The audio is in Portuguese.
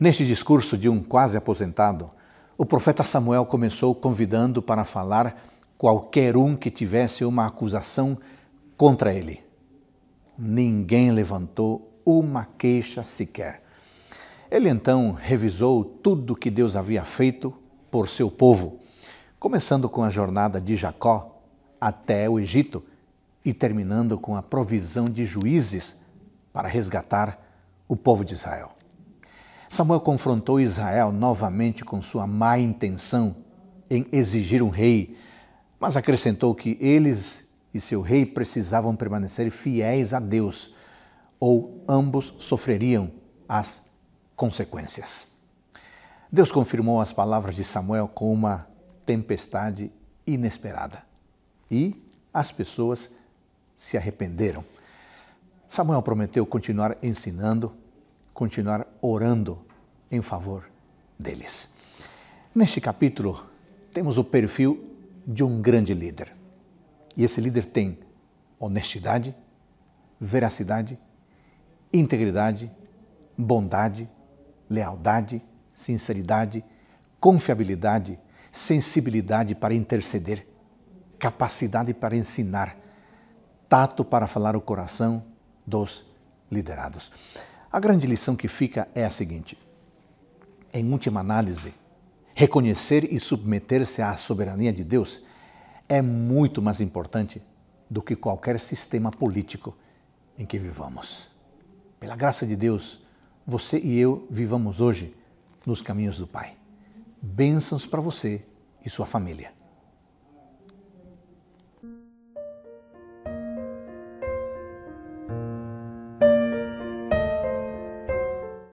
Neste discurso de um quase aposentado, o profeta Samuel começou convidando para falar qualquer um que tivesse uma acusação contra ele. Ninguém levantou uma queixa sequer. Ele então revisou tudo o que Deus havia feito por seu povo, começando com a jornada de Jacó até o Egito e terminando com a provisão de juízes para resgatar o povo de Israel. Samuel confrontou Israel novamente com sua má intenção em exigir um rei, mas acrescentou que eles e seu rei precisavam permanecer fiéis a Deus, ou ambos sofreriam as consequências. Deus confirmou as palavras de Samuel com uma tempestade inesperada e as pessoas se arrependeram. Samuel prometeu continuar ensinando continuar orando em favor deles. Neste capítulo, temos o perfil de um grande líder. E esse líder tem honestidade, veracidade, integridade, bondade, lealdade, sinceridade, confiabilidade, sensibilidade para interceder, capacidade para ensinar, tato para falar o coração dos liderados. A grande lição que fica é a seguinte: em última análise, reconhecer e submeter-se à soberania de Deus é muito mais importante do que qualquer sistema político em que vivamos. Pela graça de Deus, você e eu vivamos hoje nos caminhos do Pai. Bênçãos para você e sua família.